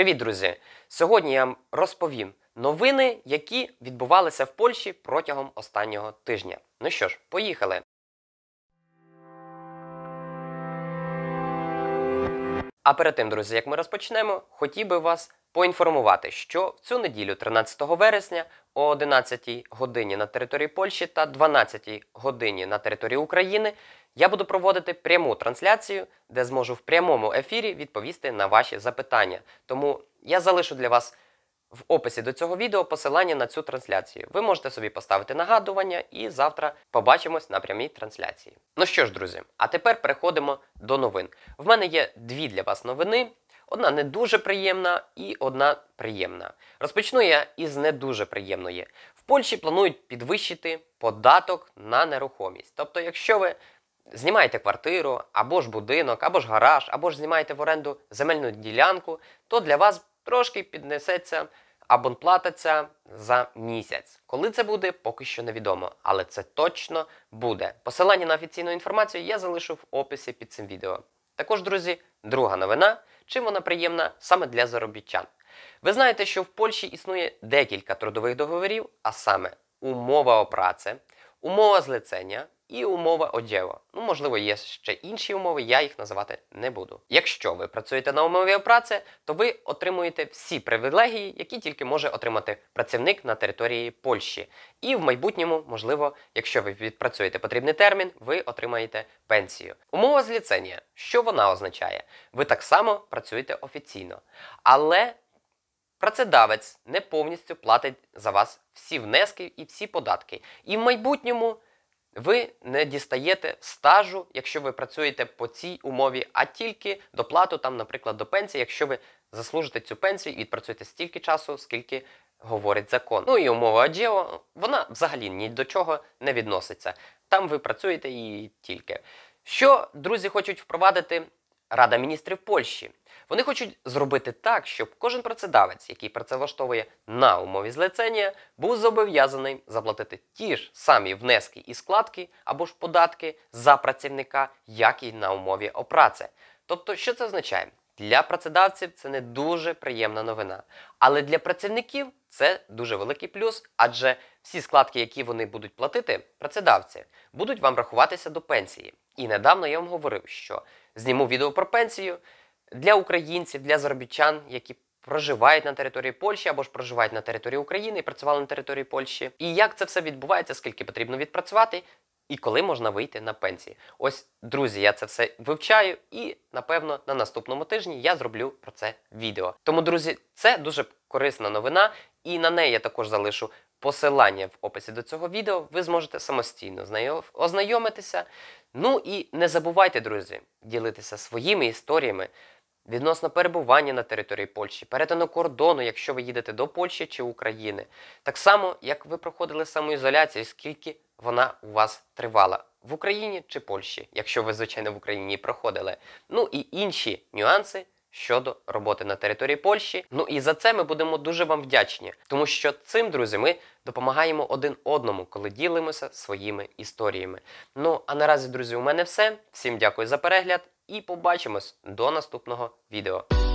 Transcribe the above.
Привіт, друзі! Сьогодні я вам розповім новини, які відбувалися в Польщі протягом останнього тижня. Ну що ж, поїхали. А перед тим, друзі, як ми розпочнемо, хотів би вас поінформувати, що в цю неділю, 13 вересня, о 11 годині на території Польщі та 12 годині на території України я буду проводити пряму трансляцію, де зможу в прямому ефірі відповісти на ваші запитання. Тому я залишу для вас. В описі до цього відео посилання на цю трансляцію. Ви можете собі поставити нагадування і завтра побачимось на прямій трансляції. Ну що ж, друзі, а тепер переходимо до новин. В мене є дві для вас новини. Одна не дуже приємна і одна приємна. Розпочну я із не дуже приємної. В Польщі планують підвищити податок на нерухомість. Тобто, якщо ви знімаєте квартиру, або ж будинок, або ж гараж, або ж знімаєте в оренду земельну ділянку, то для вас трошки піднесеться абонплата ця за місяць. Коли це буде, поки що невідомо, але це точно буде. Посилання на офіційну інформацію я залишу в описі під цим відео. Також, друзі, друга новина, чим вона приємна саме для заробітчан. Ви знаєте, що в Польщі існує декілька трудових договорів, а саме умова опраці, умова злицення, і умова одєво. Ну, можливо, є ще інші умови, я їх називати не буду. Якщо ви працюєте на умові праці, то ви отримуєте всі привілегії, які тільки може отримати працівник на території Польщі. І в майбутньому, можливо, якщо ви відпрацюєте потрібний термін, ви отримаєте пенсію. Умова з Що вона означає? Ви так само працюєте офіційно. Але. Працедавець не повністю платить за вас всі внески і всі податки. І в майбутньому ви не дістаєте стажу, якщо ви працюєте по цій умові, а тільки доплату, там, наприклад, до пенсії, якщо ви заслужите цю пенсію і відпрацюєте стільки часу, скільки говорить закон. Ну і умова Аджіо, вона взагалі ні до чого не відноситься. Там ви працюєте і тільки. Що друзі хочуть впровадити Рада міністрів Польщі? Вони хочуть зробити так, щоб кожен працедавець, який працевлаштовує на умові злеценія, був зобов'язаний заплатити ті ж самі внески і складки або ж податки за працівника, як і на умові опраці. Тобто, що це означає? Для працедавців це не дуже приємна новина. Але для працівників це дуже великий плюс, адже всі складки, які вони будуть платити, працедавці, будуть вам рахуватися до пенсії. І недавно я вам говорив, що зніму відео про пенсію для українців, для заробітчан, які проживають на території Польщі або ж проживають на території України і працювали на території Польщі. І як це все відбувається, скільки потрібно відпрацювати, і коли можна вийти на пенсії. Ось, друзі, я це все вивчаю, і напевно на наступному тижні я зроблю про це відео. Тому, друзі, це дуже корисна новина, і на неї я також залишу. Посилання в описі до цього відео ви зможете самостійно з нею ознайомитися. Ну і не забувайте, друзі, ділитися своїми історіями відносно перебування на території Польщі, перетину кордону, якщо ви їдете до Польщі чи України, так само як ви проходили самоізоляцію, скільки вона у вас тривала в Україні чи Польщі, якщо ви звичайно в Україні проходили. Ну і інші нюанси щодо роботи на території Польщі. Ну і за це ми будемо дуже вам вдячні, тому що цим, друзі, ми допомагаємо один одному, коли ділимося своїми історіями. Ну а наразі, друзі, у мене все. Всім дякую за перегляд і побачимось до наступного відео.